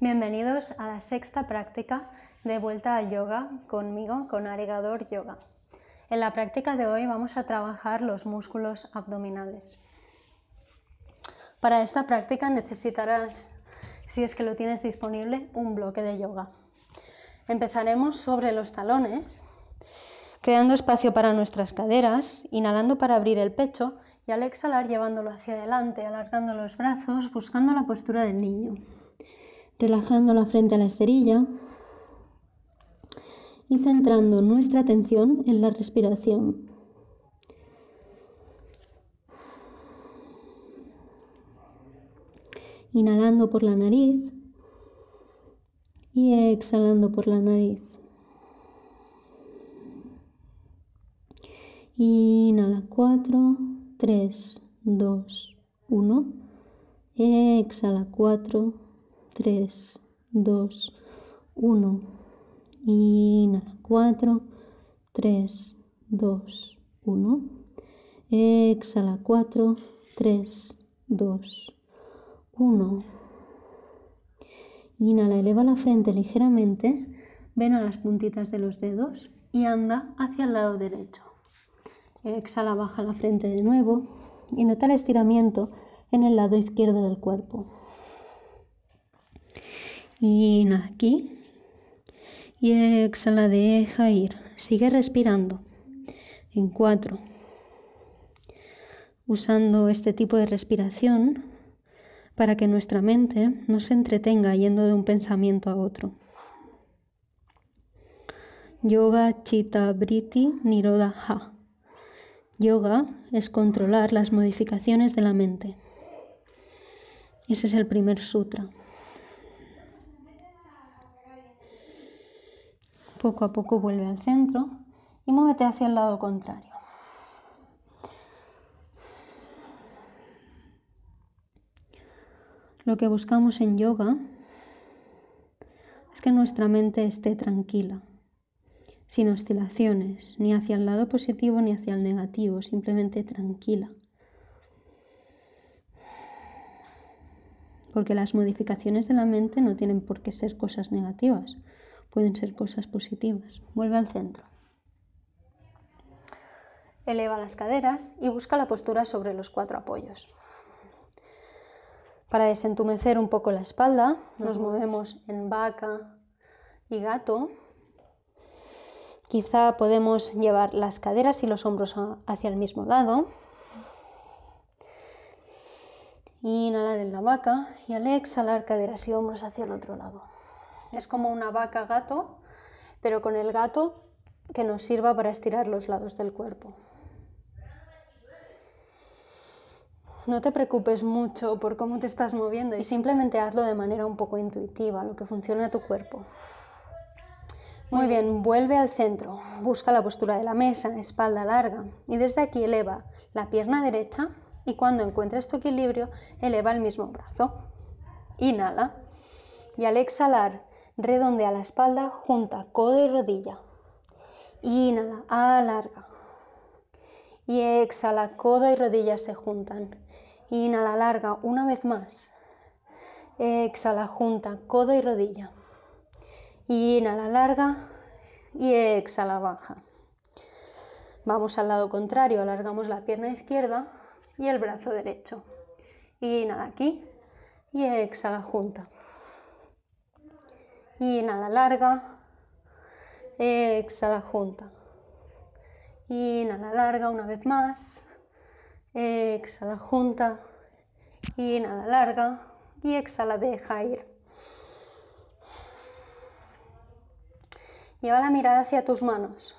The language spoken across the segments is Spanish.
Bienvenidos a la sexta práctica de vuelta al yoga conmigo, con Arigador Yoga. En la práctica de hoy vamos a trabajar los músculos abdominales. Para esta práctica necesitarás, si es que lo tienes disponible, un bloque de yoga. Empezaremos sobre los talones, creando espacio para nuestras caderas, inhalando para abrir el pecho y al exhalar llevándolo hacia adelante, alargando los brazos, buscando la postura del niño relajando la frente a la esterilla y centrando nuestra atención en la respiración. Inhalando por la nariz y exhalando por la nariz. Inhala 4, 3, 2, 1. Exhala 4, 3, 2, 1. Inhala. 4, 3, 2, 1. Exhala. 4, 3, 2, 1. Inhala. Eleva la frente ligeramente. Ven a las puntitas de los dedos y anda hacia el lado derecho. Exhala, baja la frente de nuevo y nota el estiramiento en el lado izquierdo del cuerpo y aquí y exhala, deja ir. Sigue respirando en cuatro. Usando este tipo de respiración para que nuestra mente no se entretenga yendo de un pensamiento a otro. Yoga Chitta Briti Nirodha Ha. Yoga es controlar las modificaciones de la mente. Ese es el primer sutra. Poco a poco vuelve al centro y muévete hacia el lado contrario. Lo que buscamos en yoga es que nuestra mente esté tranquila, sin oscilaciones, ni hacia el lado positivo ni hacia el negativo, simplemente tranquila. Porque las modificaciones de la mente no tienen por qué ser cosas negativas, pueden ser cosas positivas. Vuelve al centro. Eleva las caderas y busca la postura sobre los cuatro apoyos. Para desentumecer un poco la espalda, nos movemos en vaca y gato. Quizá podemos llevar las caderas y los hombros hacia el mismo lado. Inhalar en la vaca y al exhalar caderas y hombros hacia el otro lado. Es como una vaca gato, pero con el gato que nos sirva para estirar los lados del cuerpo. No te preocupes mucho por cómo te estás moviendo y simplemente hazlo de manera un poco intuitiva, lo que funcione a tu cuerpo. Muy bien, vuelve al centro, busca la postura de la mesa, espalda larga y desde aquí eleva la pierna derecha y cuando encuentres tu equilibrio eleva el mismo brazo. Inhala y al exhalar redondea la espalda, junta codo y rodilla. Inhala, alarga. Y exhala, codo y rodilla se juntan. Inhala, alarga, una vez más. Exhala, junta codo y rodilla. Inhala, larga y exhala, baja. Vamos al lado contrario, alargamos la pierna izquierda y el brazo derecho. Inhala aquí y exhala, junta inhala larga, exhala junta. Inhala larga una vez más, eh, exhala junta, inhala larga y exhala, deja ir. Lleva la mirada hacia tus manos.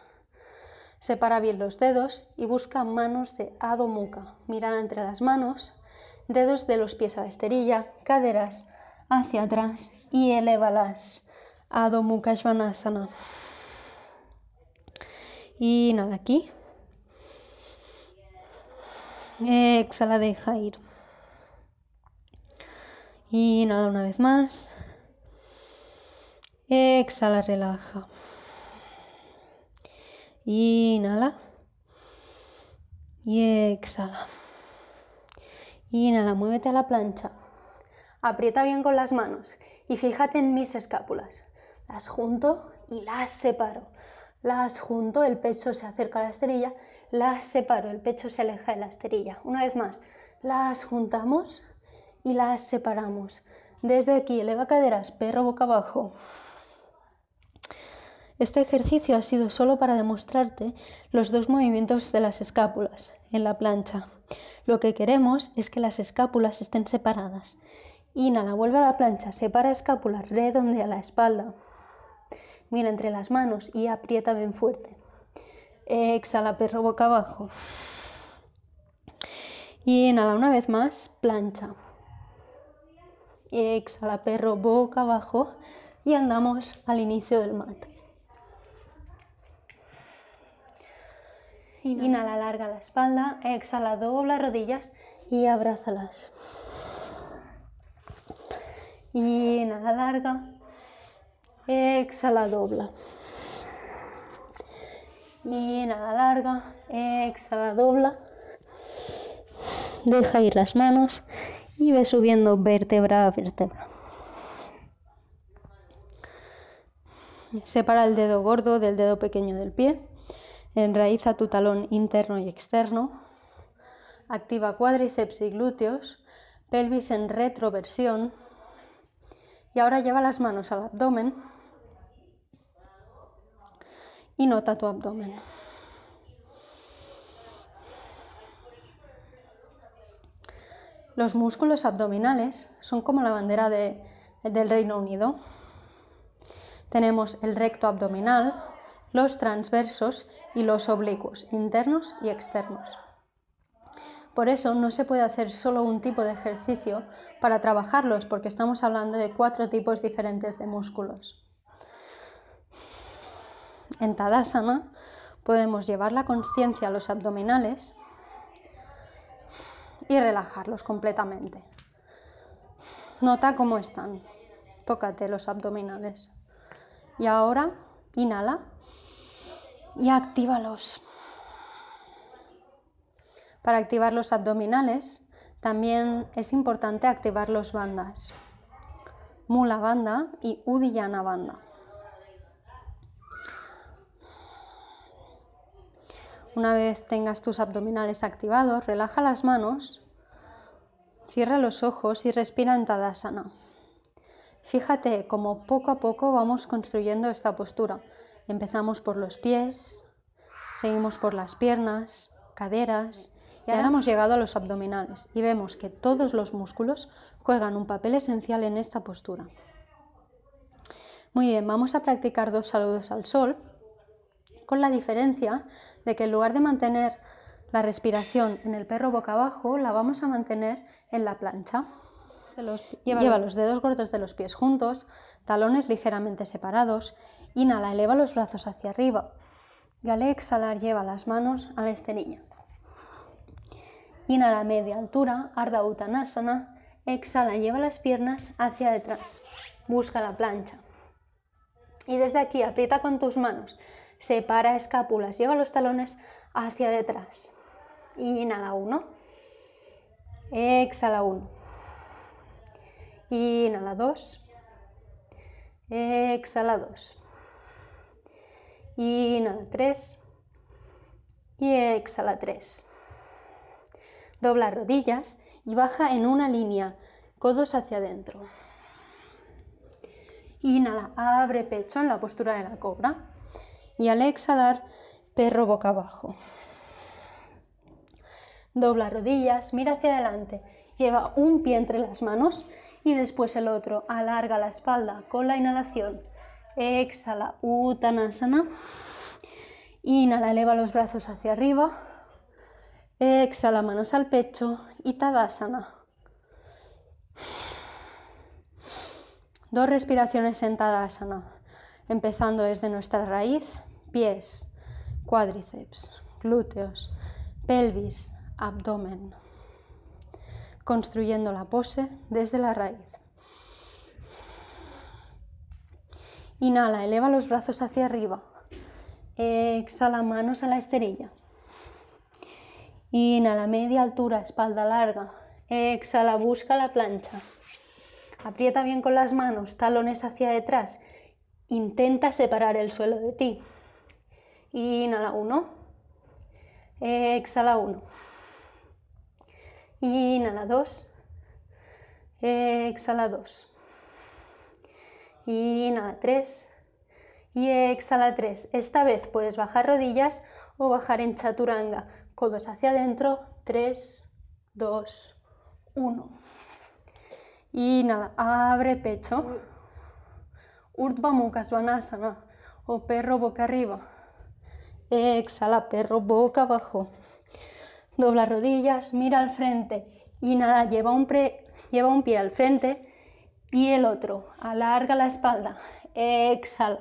Separa bien los dedos y busca manos de Adho Mirada entre las manos, dedos de los pies a la esterilla, caderas hacia atrás y elévalas Adho Mukha Svanasana. Y nada, aquí. Exhala, deja ir. Inhala una vez más. Exhala, relaja. Inhala. Y exhala. Inhala, muévete a la plancha. Aprieta bien con las manos y fíjate en mis escápulas. Las junto y las separo. Las junto, el pecho se acerca a la esterilla, las separo, el pecho se aleja de la esterilla. Una vez más, las juntamos y las separamos. Desde aquí, eleva caderas, perro boca abajo. Este ejercicio ha sido solo para demostrarte los dos movimientos de las escápulas en la plancha. Lo que queremos es que las escápulas estén separadas. Inhala, vuelve a la plancha, separa escápulas, redondea la espalda mira entre las manos y aprieta bien fuerte. Exhala, perro boca abajo. Y inhala una vez más, plancha. Exhala, perro boca abajo. Y andamos al inicio del mat. Inhala. larga la espalda. Exhala, dobla rodillas y abrázalas. Inhala, larga exhala, dobla. Inhala, larga, exhala, dobla. Deja ir las manos y ve subiendo vértebra a vértebra. Separa el dedo gordo del dedo pequeño del pie. Enraiza tu talón interno y externo. Activa cuádriceps y glúteos. Pelvis en retroversión. Y ahora lleva las manos al abdomen y nota tu abdomen. Los músculos abdominales son como la bandera del Reino Unido. Tenemos el recto abdominal, los transversos y los oblicuos, internos y externos. Por eso no se puede hacer solo un tipo de ejercicio para trabajarlos, porque estamos hablando de cuatro tipos diferentes de músculos. En Tadasana podemos llevar la conciencia a los abdominales y relajarlos completamente. Nota cómo están. Tócate los abdominales. Y ahora inhala y actívalos. Para activar los abdominales también es importante activar los bandas. Mula banda y Udiyana banda. Una vez tengas tus abdominales activados, relaja las manos, cierra los ojos y respira en Tadasana. Fíjate cómo poco a poco vamos construyendo esta postura. Empezamos por los pies, seguimos por las piernas, caderas y ahora hemos llegado a los abdominales y vemos que todos los músculos juegan un papel esencial en esta postura. Muy bien, vamos a practicar dos saludos al sol con la diferencia que en lugar de mantener la respiración en el perro boca abajo, la vamos a mantener en la plancha. lleva, los, dedos gordos de los pies juntos, talones ligeramente separados, inhala, eleva los brazos hacia arriba y al exhalar lleva las manos a la esterilla. Inhala a media altura, arda utanasana. exhala, lleva las piernas hacia detrás, busca la plancha. Y desde aquí aprieta con tus manos separa escápulas, lleva los talones hacia detrás. Inhala 1, exhala 1, inhala 2, exhala 2, inhala 3 y exhala 3. Dobla rodillas y baja en una línea, codos hacia adentro. Inhala, abre pecho en la postura de la cobra y al exhalar, perro boca abajo. Dobla rodillas, mira hacia adelante, lleva un pie entre las manos y después el otro. Alarga la espalda con la inhalación. Exhala, Uttanasana. Inhala, eleva los brazos hacia arriba. Exhala, manos al pecho y Tadasana. Dos respiraciones en Tadasana, empezando desde nuestra raíz pies, cuádriceps, glúteos, pelvis, abdomen. Construyendo la pose desde la raíz. Inhala, eleva los brazos hacia arriba. Exhala, manos a la esterilla. Inhala, media altura, espalda larga. Exhala, busca la plancha. Aprieta bien con las manos, talones hacia detrás. Intenta separar el suelo de ti. Inhala 1. Exhala 1. Inhala 2. Exhala 2. Inhala 3. Y exhala 3. Esta vez puedes bajar rodillas o bajar en chaturanga. Codos hacia adentro. 3, 2, 1. Inhala, abre pecho. Urdhva Mukha Svanasana o perro boca arriba. Exhala, perro, boca abajo. Dobla rodillas, mira al frente. Inhala, lleva un, lleva un pie al frente y el otro. Alarga la espalda. Exhala.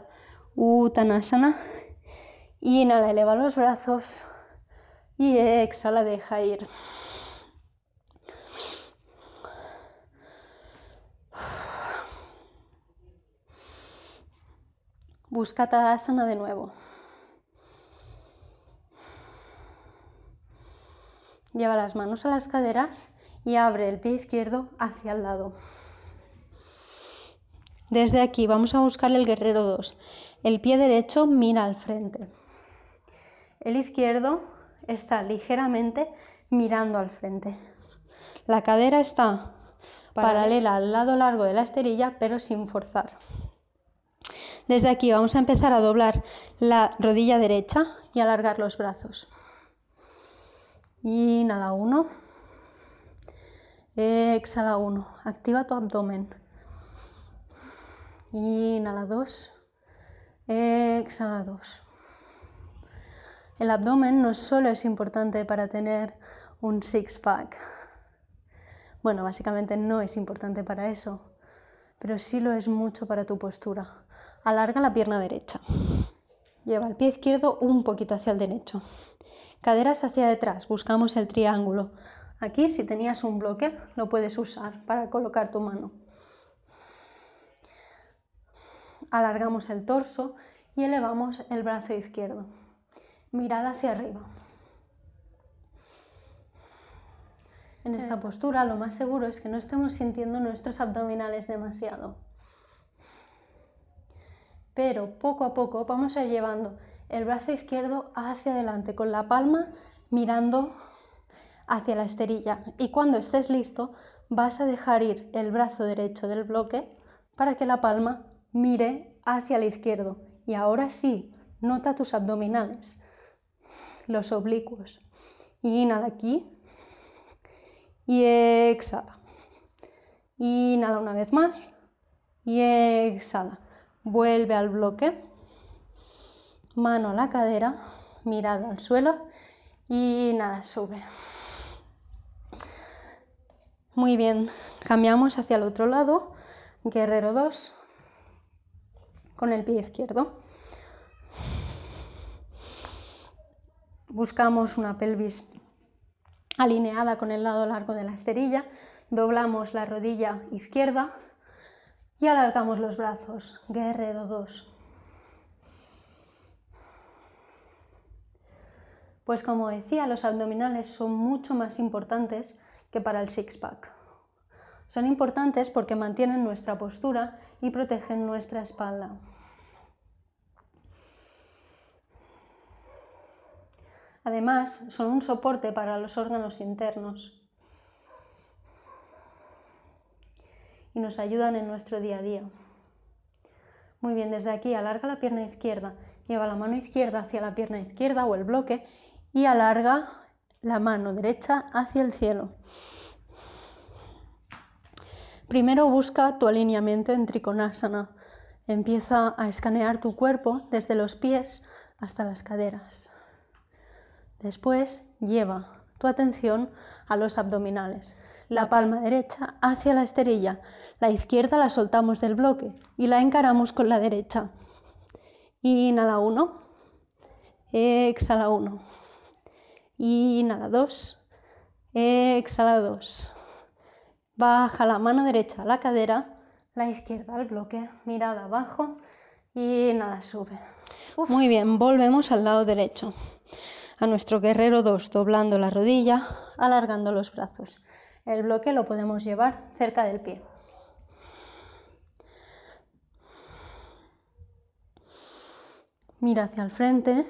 y Inhala, eleva los brazos. Y exhala, deja ir. Busca Tadasana de nuevo. lleva las manos a las caderas y abre el pie izquierdo hacia el lado. Desde aquí vamos a buscar el guerrero 2. El pie derecho mira al frente. El izquierdo está ligeramente mirando al frente. La cadera está paralela al lado largo de la esterilla, pero sin forzar. Desde aquí vamos a empezar a doblar la rodilla derecha y alargar los brazos. Inhala 1. Exhala 1. Activa tu abdomen. Inhala 2. Exhala 2. El abdomen no solo es importante para tener un six-pack. Bueno, básicamente no es importante para eso, pero sí lo es mucho para tu postura. Alarga la pierna derecha. Lleva el pie izquierdo un poquito hacia el derecho. Caderas hacia detrás, buscamos el triángulo. Aquí si tenías un bloque lo puedes usar para colocar tu mano. Alargamos el torso y elevamos el brazo izquierdo. Mirada hacia arriba. En esta eh. postura lo más seguro es que no estemos sintiendo nuestros abdominales demasiado. Pero poco a poco vamos a ir llevando el brazo izquierdo hacia adelante con la palma mirando hacia la esterilla. Y cuando estés listo, vas a dejar ir el brazo derecho del bloque para que la palma mire hacia el izquierdo. Y ahora sí, nota tus abdominales, los oblicuos. Inhala aquí y exhala. Inhala una vez más y exhala. Vuelve al bloque mano a la cadera, mirada al suelo y nada, sube. Muy bien, cambiamos hacia el otro lado, guerrero 2, con el pie izquierdo. Buscamos una pelvis alineada con el lado largo de la esterilla, doblamos la rodilla izquierda y alargamos los brazos, guerrero 2. Pues como decía, los abdominales son mucho más importantes que para el six-pack. Son importantes porque mantienen nuestra postura y protegen nuestra espalda. Además, son un soporte para los órganos internos y nos ayudan en nuestro día a día. Muy bien, desde aquí alarga la pierna izquierda, lleva la mano izquierda hacia la pierna izquierda o el bloque y alarga la mano derecha hacia el cielo. Primero busca tu alineamiento en Trikonasana. Empieza a escanear tu cuerpo desde los pies hasta las caderas. Después lleva tu atención a los abdominales. La palma derecha hacia la esterilla, la izquierda la soltamos del bloque y la encaramos con la derecha. Inhala uno, exhala uno. Inhala 2, eh, exhala 2. Baja la mano derecha a la cadera, la izquierda al bloque, mirada abajo y nada, sube. Muy bien, volvemos al lado derecho. A nuestro guerrero 2, doblando la rodilla, alargando los brazos. El bloque lo podemos llevar cerca del pie. Mira hacia el frente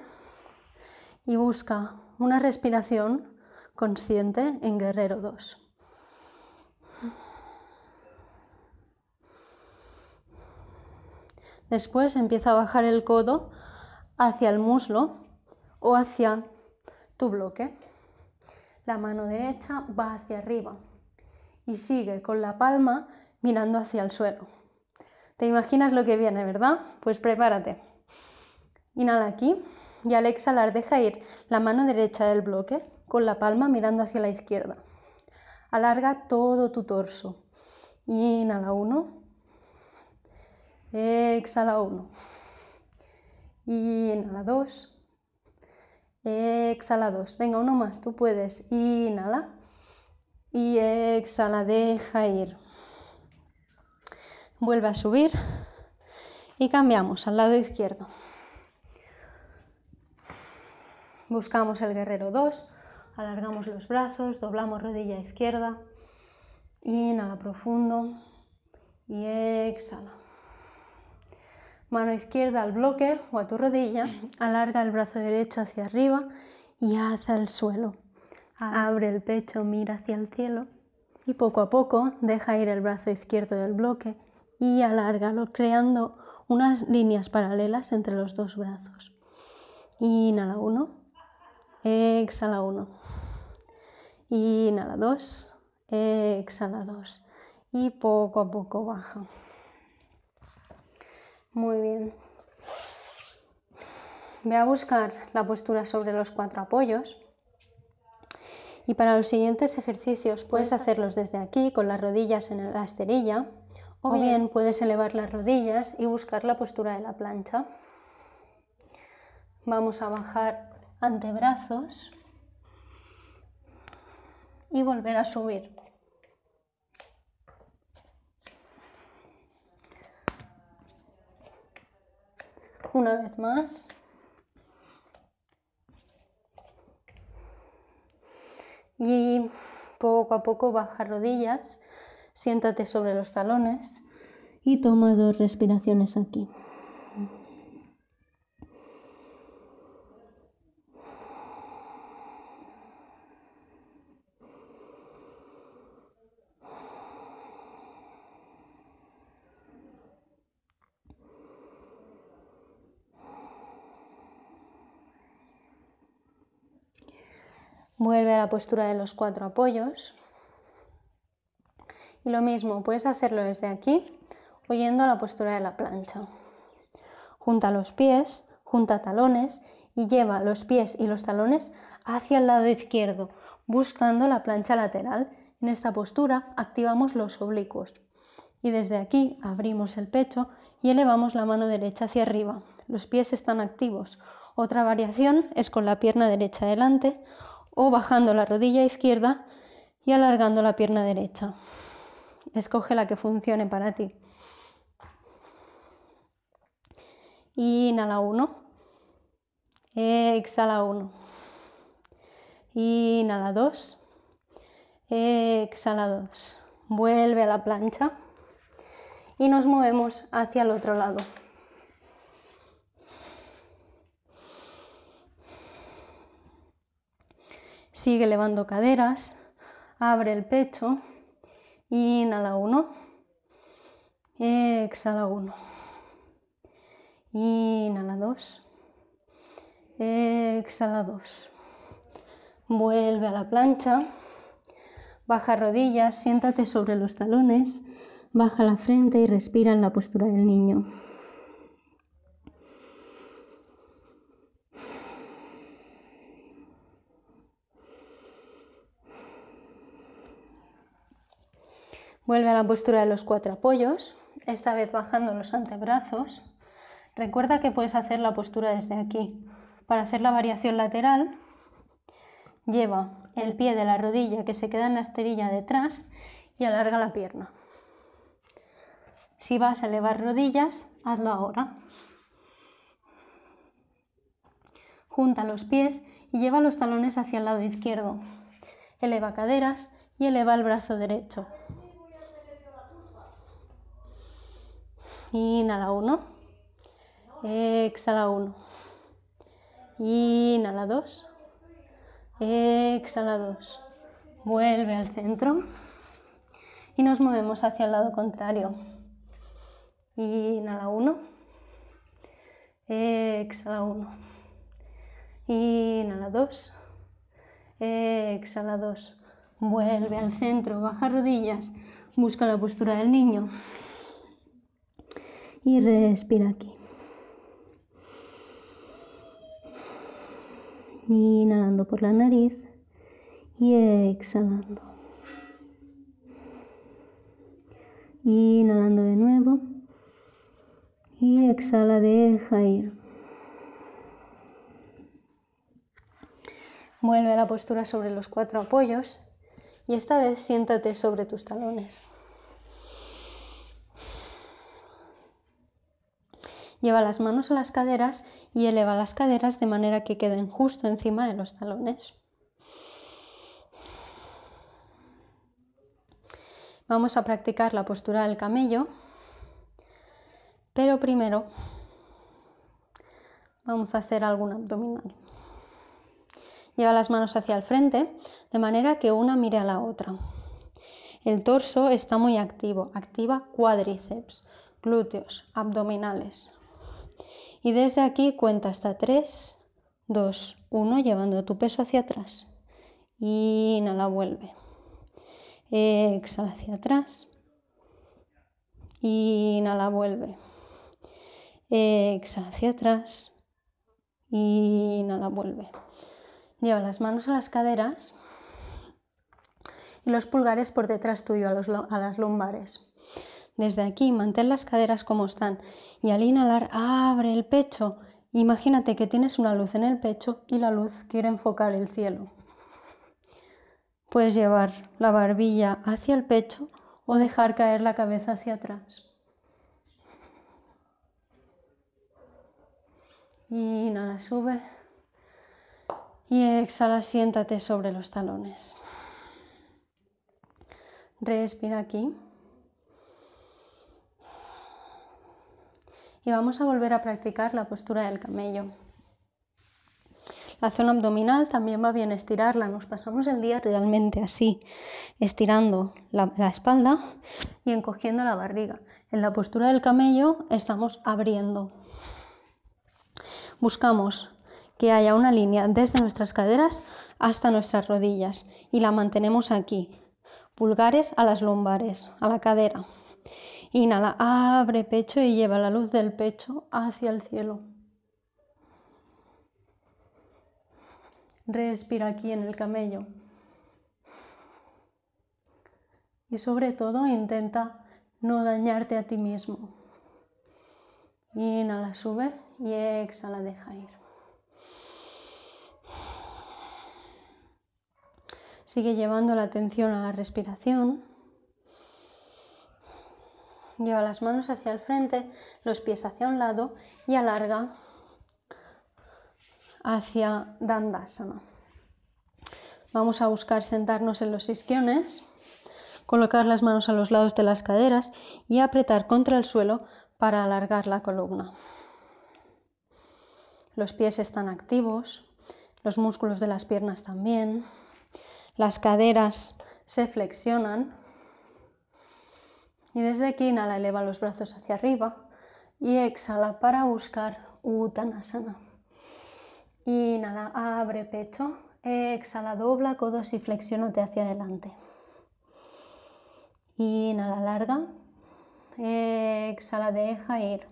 y busca una respiración consciente en Guerrero 2. Después empieza a bajar el codo hacia el muslo o hacia tu bloque. La mano derecha va hacia arriba y sigue con la palma mirando hacia el suelo. ¿Te imaginas lo que viene, verdad? Pues prepárate. Inhala aquí y al exhalar deja ir la mano derecha del bloque con la palma mirando hacia la izquierda. Alarga todo tu torso. Inhala uno. Exhala uno. Inhala dos. Exhala dos. Venga, uno más. Tú puedes. Inhala. Y exhala. Deja ir. Vuelve a subir. Y cambiamos al lado izquierdo. Buscamos el guerrero 2, alargamos los brazos, doblamos rodilla izquierda, inhala profundo y exhala. Mano izquierda al bloque o a tu rodilla, alarga el brazo derecho hacia arriba y hacia el suelo. Abre el pecho, mira hacia el cielo y poco a poco deja ir el brazo izquierdo del bloque y alárgalo creando unas líneas paralelas entre los dos brazos. Inhala 1, exhala 1. Inhala 2, exhala 2. Y poco a poco baja. Muy bien. Voy a buscar la postura sobre los cuatro apoyos. Y para los siguientes ejercicios puedes hacerlos desde aquí, con las rodillas en la esterilla, o bien puedes elevar las rodillas y buscar la postura de la plancha. Vamos a bajar antebrazos y volver a subir. Una vez más. Y poco a poco baja rodillas, siéntate sobre los talones y toma dos respiraciones aquí. Vuelve a la postura de los cuatro apoyos. Y lo mismo, puedes hacerlo desde aquí, oyendo a la postura de la plancha. Junta los pies, junta talones y lleva los pies y los talones hacia el lado izquierdo, buscando la plancha lateral. En esta postura activamos los oblicuos. Y desde aquí abrimos el pecho y elevamos la mano derecha hacia arriba. Los pies están activos. Otra variación es con la pierna derecha adelante o bajando la rodilla izquierda y alargando la pierna derecha. Escoge la que funcione para ti. Inhala 1. Exhala 1. Inhala 2. Exhala 2. Vuelve a la plancha y nos movemos hacia el otro lado. Sigue elevando caderas, abre el pecho, inhala uno exhala uno inhala dos exhala dos Vuelve a la plancha, baja rodillas, siéntate sobre los talones, baja la frente y respira en la postura del niño. Vuelve a la postura de los cuatro apoyos, esta vez bajando los antebrazos. Recuerda que puedes hacer la postura desde aquí. Para hacer la variación lateral, lleva el pie de la rodilla que se queda en la esterilla detrás y alarga la pierna. Si vas a elevar rodillas, hazlo ahora. Junta los pies y lleva los talones hacia el lado izquierdo. Eleva caderas y eleva el brazo derecho. Inhala 1. Exhala 1. Inhala 2. Exhala 2. Vuelve al centro. Y nos movemos hacia el lado contrario. Inhala 1. Exhala 1. Inhala 2. Exhala 2. Vuelve al centro. Baja rodillas. Busca la postura del niño y respira aquí. Inhalando por la nariz y exhalando. Inhalando de nuevo y exhala, deja ir. Vuelve a la postura sobre los cuatro apoyos y esta vez siéntate sobre tus talones. Lleva las manos a las caderas y eleva las caderas de manera que queden justo encima de los talones. Vamos a practicar la postura del camello, pero primero vamos a hacer algún abdominal. Lleva las manos hacia el frente, de manera que una mire a la otra. El torso está muy activo, activa cuádriceps, glúteos, abdominales. Y desde aquí cuenta hasta 3, 2, 1, llevando tu peso hacia atrás. Inhala, vuelve. Exhala hacia atrás. Inhala, vuelve. Exhala hacia atrás. Inhala, vuelve. Lleva las manos a las caderas y los pulgares por detrás tuyo a, a las lumbares. Desde aquí, mantén las caderas como están y al inhalar abre el pecho. Imagínate que tienes una luz en el pecho y la luz quiere enfocar el cielo. Puedes llevar la barbilla hacia el pecho o dejar caer la cabeza hacia atrás. Inhala, sube. Y exhala, siéntate sobre los talones. Respira aquí. y vamos a volver a practicar la postura del camello. La zona abdominal también va bien estirarla, nos pasamos el día realmente así, estirando la, espalda y encogiendo la barriga. En la postura del camello estamos abriendo. Buscamos que haya una línea desde nuestras caderas hasta nuestras rodillas y la mantenemos aquí, pulgares a las lumbares, a la cadera. Inhala, abre pecho y lleva la luz del pecho hacia el cielo. Respira aquí en el camello. Y sobre todo intenta no dañarte a ti mismo. Inhala, sube y exhala, deja ir. Sigue llevando la atención a la respiración. Lleva las manos hacia el frente, los pies hacia un lado y alarga hacia Dandasana. Vamos a buscar sentarnos en los isquiones, colocar las manos a los lados de las caderas y apretar contra el suelo para alargar la columna. Los pies están activos, los músculos de las piernas también, las caderas se flexionan y desde aquí inhala, eleva los brazos hacia arriba y exhala para buscar Uttanasana. Inhala, abre pecho, exhala, dobla codos y flexiónate hacia adelante. Inhala, larga, exhala, deja ir.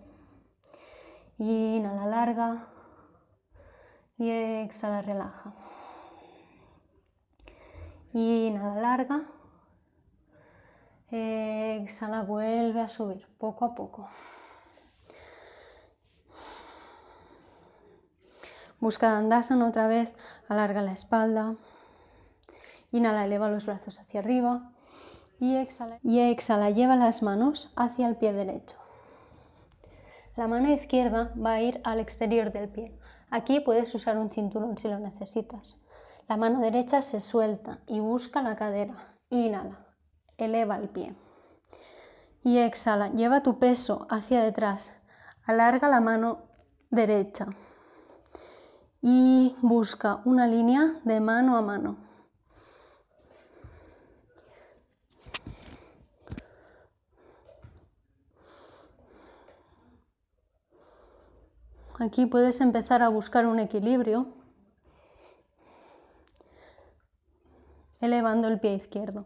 Inhala, larga y exhala, relaja. Inhala, larga Exhala, vuelve a subir poco a poco. Busca Dandasana otra vez, alarga la espalda. Inhala, eleva los brazos hacia arriba. Y exhala, y exhala, lleva las manos hacia el pie derecho. La mano izquierda va a ir al exterior del pie. Aquí puedes usar un cinturón si lo necesitas. La mano derecha se suelta y busca la cadera. Inhala eleva el pie. Y exhala, lleva tu peso hacia detrás, alarga la mano derecha y busca una línea de mano a mano. Aquí puedes empezar a buscar un equilibrio elevando el pie izquierdo.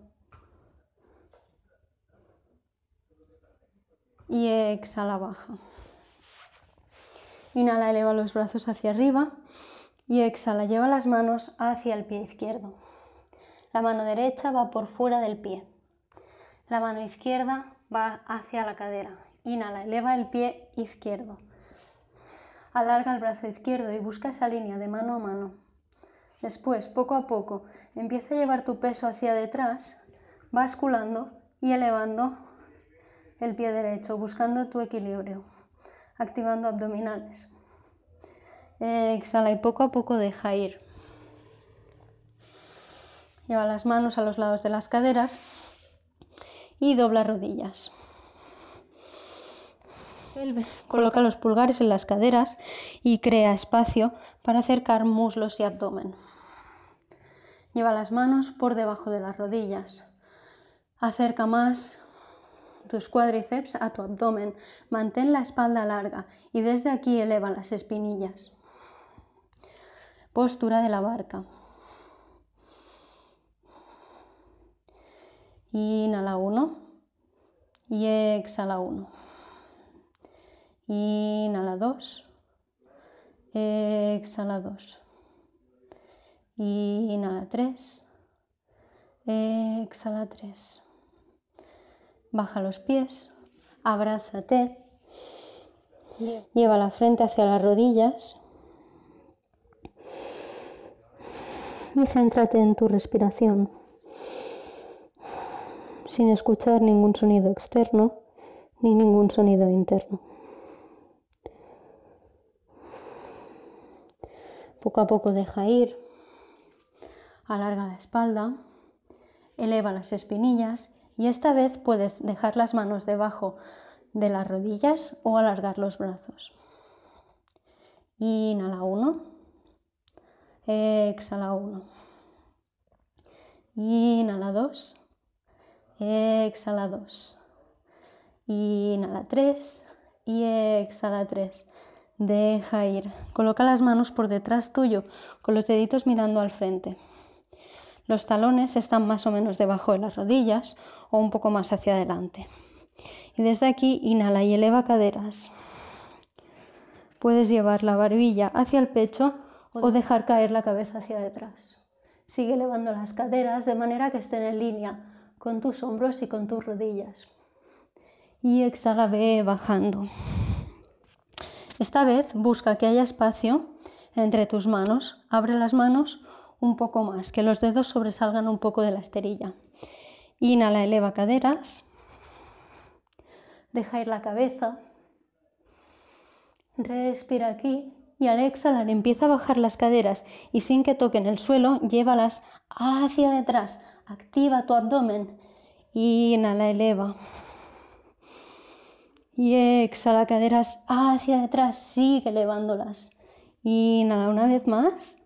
y exhala baja. Inhala, eleva los brazos hacia arriba y exhala, lleva las manos hacia el pie izquierdo. La mano derecha va por fuera del pie. La mano izquierda va hacia la cadera. Inhala, eleva el pie izquierdo. Alarga el brazo izquierdo y busca esa línea de mano a mano. Después, poco a poco, empieza a llevar tu peso hacia detrás, basculando y elevando el pie derecho, buscando tu equilibrio, activando abdominales. Exhala y poco a poco deja ir. Lleva las manos a los lados de las caderas y dobla rodillas. Coloca los pulgares en las caderas y crea espacio para acercar muslos y abdomen. Lleva las manos por debajo de las rodillas. Acerca más tus cuádriceps a tu abdomen. Mantén la espalda larga y desde aquí eleva las espinillas. Postura de la barca. Inhala uno y exhala uno Inhala dos Exhala dos Inhala tres Exhala tres Baja los pies, abrázate, lleva la frente hacia las rodillas y céntrate en tu respiración, sin escuchar ningún sonido externo ni ningún sonido interno. Poco a poco deja ir, alarga la espalda, eleva las espinillas y esta vez puedes dejar las manos debajo de las rodillas o alargar los brazos. Inhala uno. exhala uno. Inhala dos. exhala dos. Inhala tres. y exhala tres. Deja ir. Coloca las manos por detrás tuyo, con los deditos mirando al frente. Los talones están más o menos debajo de las rodillas o un poco más hacia adelante. Y desde aquí inhala y eleva caderas. Puedes llevar la barbilla hacia el pecho o dejar caer la cabeza hacia detrás. Sigue elevando las caderas de manera que estén en línea con tus hombros y con tus rodillas. Y exhala, ve bajando. Esta vez busca que haya espacio entre tus manos. Abre las manos un poco más, que los dedos sobresalgan un poco de la esterilla. Inhala, eleva caderas. Deja ir la cabeza. Respira aquí y al exhalar empieza a bajar las caderas y sin que toquen el suelo, llévalas hacia detrás. Activa tu abdomen. Inhala, eleva. Y exhala caderas hacia detrás. Sigue elevándolas. Inhala una vez más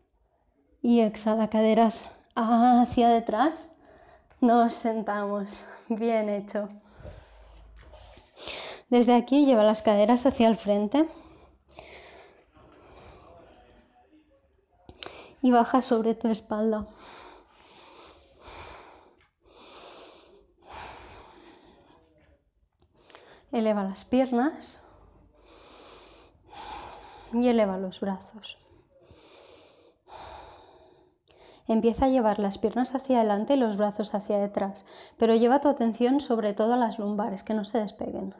y exhala caderas hacia detrás. Nos sentamos. Bien hecho. Desde aquí lleva las caderas hacia el frente y baja sobre tu espalda. Eleva las piernas y eleva los brazos. Empieza a llevar las piernas hacia adelante y los brazos hacia detrás, pero lleva tu atención sobre todo a las lumbares, que no se despeguen.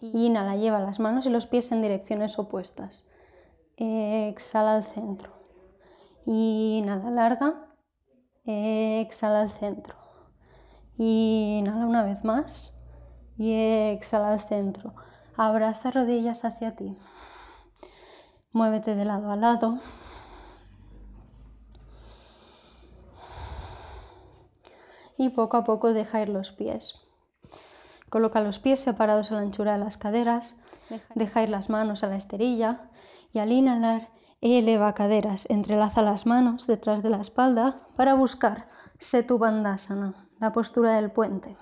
inhala, lleva las manos y los pies en direcciones opuestas. Eh, exhala al centro. Inhala, larga. Eh, exhala al centro. Inhala una vez más. Y exhala al centro. Abraza rodillas hacia ti. Muévete de lado a lado. y poco a poco deja ir los pies. Coloca los pies separados a la anchura de las caderas, deja ir las manos a la esterilla y al inhalar eleva caderas, entrelaza las manos detrás de la espalda para buscar Setu la postura del puente.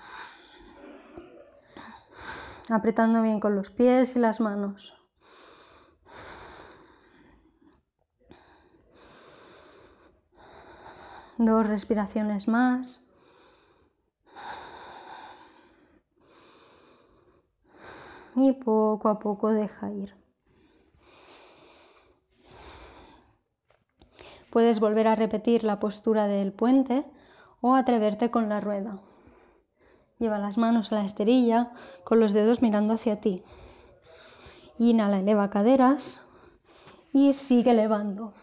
Apretando bien con los pies y las manos. Dos respiraciones más. y poco a poco deja ir. Puedes volver a repetir la postura del puente o atreverte con la rueda. Lleva las manos a la esterilla con los dedos mirando hacia ti. Inhala, eleva caderas y sigue elevando.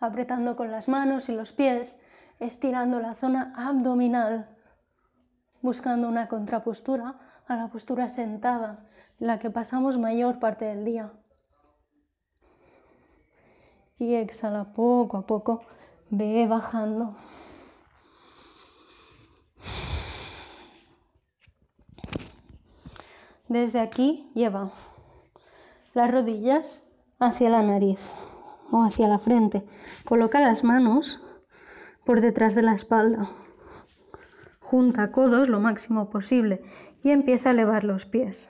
Apretando con las manos y los pies, estirando la zona abdominal buscando una contrapostura a la postura sentada, la que pasamos mayor parte del día. Y exhala poco a poco, ve bajando. Desde aquí lleva las rodillas hacia la nariz o hacia la frente. Coloca las manos por detrás de la espalda punta codos lo máximo posible y empieza a elevar los pies,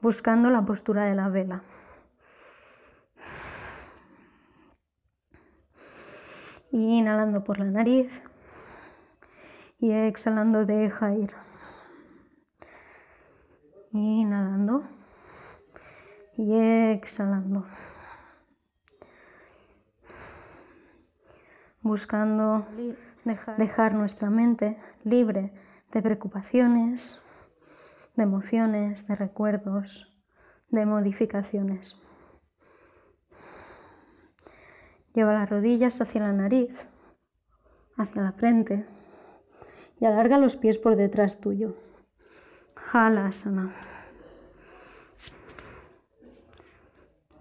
buscando la postura de la vela. inhalando por la nariz y exhalando deja ir. Inhalando y exhalando. buscando dejar nuestra mente libre de preocupaciones, de emociones, de recuerdos, de modificaciones. Lleva las rodillas hacia la nariz, hacia la frente y alarga los pies por detrás tuyo. sana.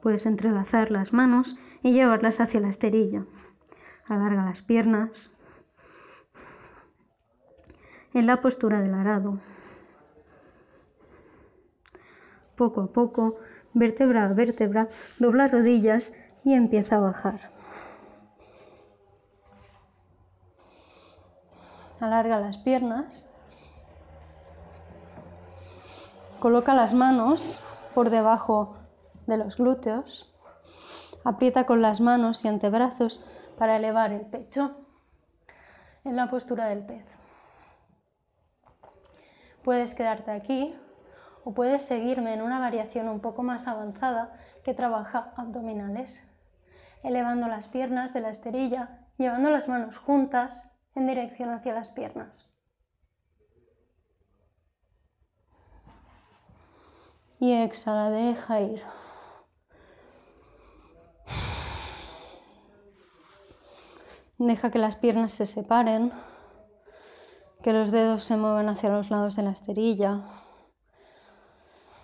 Puedes entrelazar las manos y llevarlas hacia la esterilla alarga las piernas, en la postura del arado. Poco a poco, vértebra a vértebra, dobla rodillas y empieza a bajar. Alarga las piernas. Coloca las manos por debajo de los glúteos. Aprieta con las manos y antebrazos para elevar el pecho en la postura del pez. Puedes quedarte aquí o puedes seguirme en una variación un poco más avanzada que trabaja abdominales, elevando las piernas de la esterilla, llevando las manos juntas en dirección hacia las piernas. Y exhala, deja ir. Deja que las piernas se separen, que los dedos se muevan hacia los lados de la esterilla,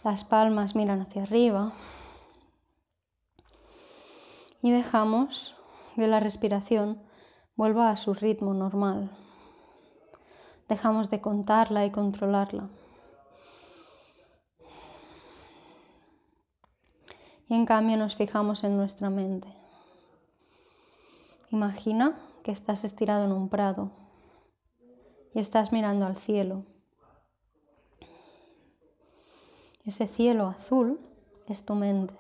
las palmas miran hacia arriba y dejamos que la respiración vuelva a su ritmo normal. Dejamos de contarla y controlarla. Y en cambio nos fijamos en nuestra mente. Imagina que estás estirado en un prado y estás mirando al cielo. Ese cielo azul es tu mente,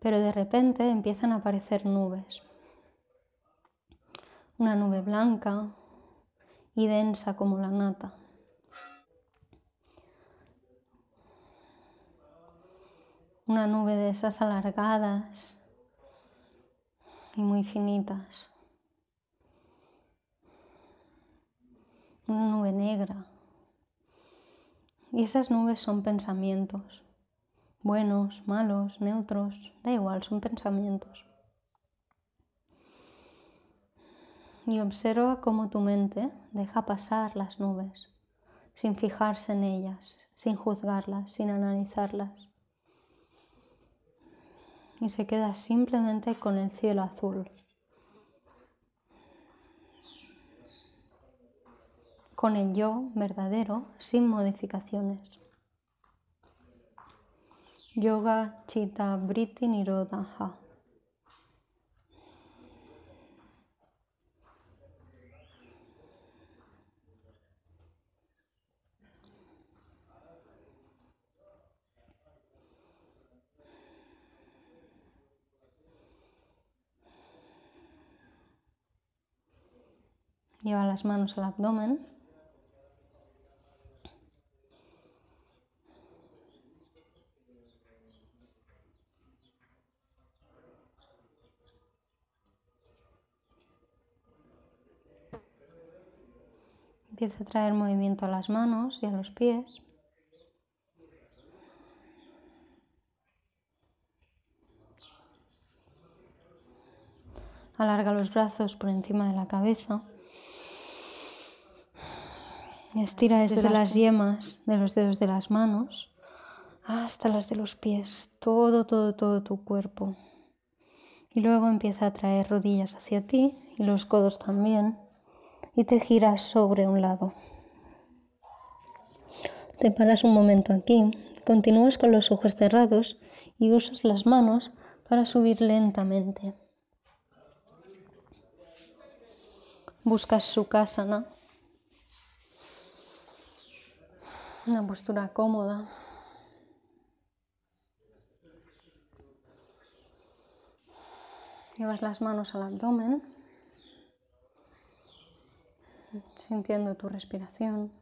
pero de repente empiezan a aparecer nubes. Una nube blanca y densa como la nata. Una nube de esas alargadas y muy finitas. Una nube negra. Y esas nubes son pensamientos. Buenos, malos, neutros, da igual, son pensamientos. Y observa cómo tu mente deja pasar las nubes, sin fijarse en ellas, sin juzgarlas, sin analizarlas y se queda simplemente con el cielo azul. Con el yo verdadero sin modificaciones. Yoga Chitta Vritti Nirodha. Lleva las manos al abdomen. Empieza a traer movimiento a las manos y a los pies. Alarga los brazos por encima de la cabeza. Estira desde las yemas de los dedos de las manos hasta las de los pies, todo, todo, todo tu cuerpo. Y luego empieza a traer rodillas hacia ti y los codos también. Y te giras sobre un lado. Te paras un momento aquí, continúas con los ojos cerrados y usas las manos para subir lentamente. Buscas su casa, ¿no? una postura cómoda. Llevas las manos al abdomen, sintiendo tu respiración.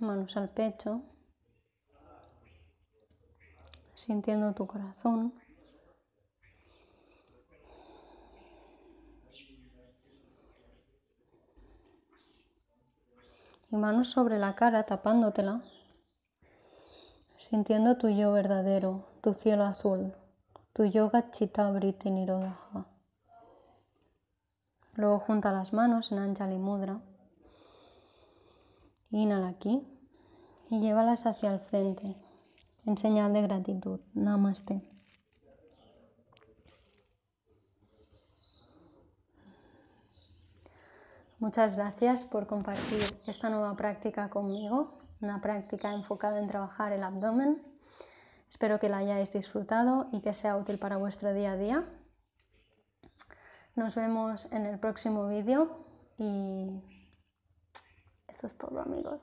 Manos al pecho, sintiendo tu corazón. manos sobre la cara tapándotela, sintiendo tu yo verdadero, tu cielo azul, tu yoga chitabriti nirodha. Luego junta las manos en Anjali Mudra. Inhala aquí y llévalas hacia el frente en señal de gratitud. Namaste. Muchas gracias por compartir esta nueva práctica conmigo, una práctica enfocada en trabajar el abdomen. Espero que la hayáis disfrutado y que sea útil para vuestro día a día. Nos vemos en el próximo vídeo y eso es todo amigos.